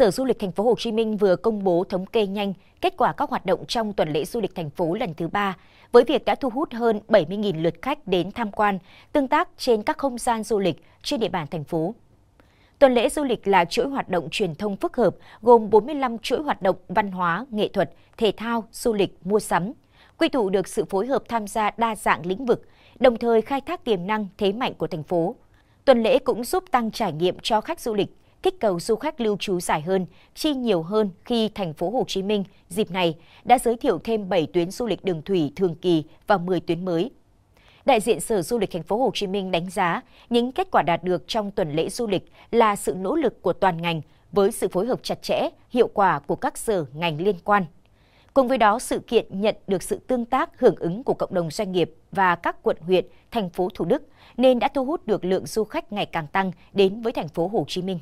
Sở Du lịch Thành phố Hồ Chí Minh vừa công bố thống kê nhanh kết quả các hoạt động trong tuần lễ du lịch thành phố lần thứ ba, với việc đã thu hút hơn 70.000 lượt khách đến tham quan, tương tác trên các không gian du lịch trên địa bàn thành phố. Tuần lễ du lịch là chuỗi hoạt động truyền thông phức hợp gồm 45 chuỗi hoạt động văn hóa, nghệ thuật, thể thao, du lịch, mua sắm, quy tụ được sự phối hợp tham gia đa dạng lĩnh vực, đồng thời khai thác tiềm năng thế mạnh của thành phố. Tuần lễ cũng giúp tăng trải nghiệm cho khách du lịch, kích cầu du khách lưu trú dài hơn, chi nhiều hơn khi thành phố Hồ Chí Minh dịp này đã giới thiệu thêm 7 tuyến du lịch đường thủy thường kỳ và 10 tuyến mới. Đại diện Sở Du lịch thành phố Hồ Chí Minh đánh giá những kết quả đạt được trong tuần lễ du lịch là sự nỗ lực của toàn ngành với sự phối hợp chặt chẽ, hiệu quả của các sở ngành liên quan. Cùng với đó, sự kiện nhận được sự tương tác hưởng ứng của cộng đồng doanh nghiệp và các quận huyện, thành phố Thủ Đức nên đã thu hút được lượng du khách ngày càng tăng đến với thành phố Hồ Chí Minh.